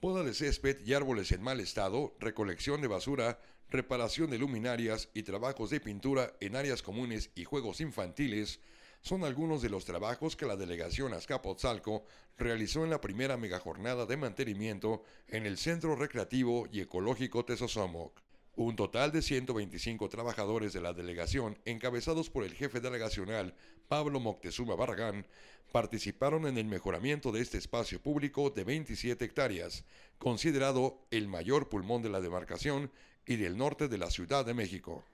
poda de césped y árboles en mal estado, recolección de basura, reparación de luminarias y trabajos de pintura en áreas comunes y juegos infantiles son algunos de los trabajos que la delegación Azcapotzalco realizó en la primera megajornada de mantenimiento en el Centro Recreativo y Ecológico Tesosomoc. Un total de 125 trabajadores de la delegación, encabezados por el jefe delegacional Pablo Moctezuma Barragán, participaron en el mejoramiento de este espacio público de 27 hectáreas, considerado el mayor pulmón de la demarcación y del norte de la Ciudad de México.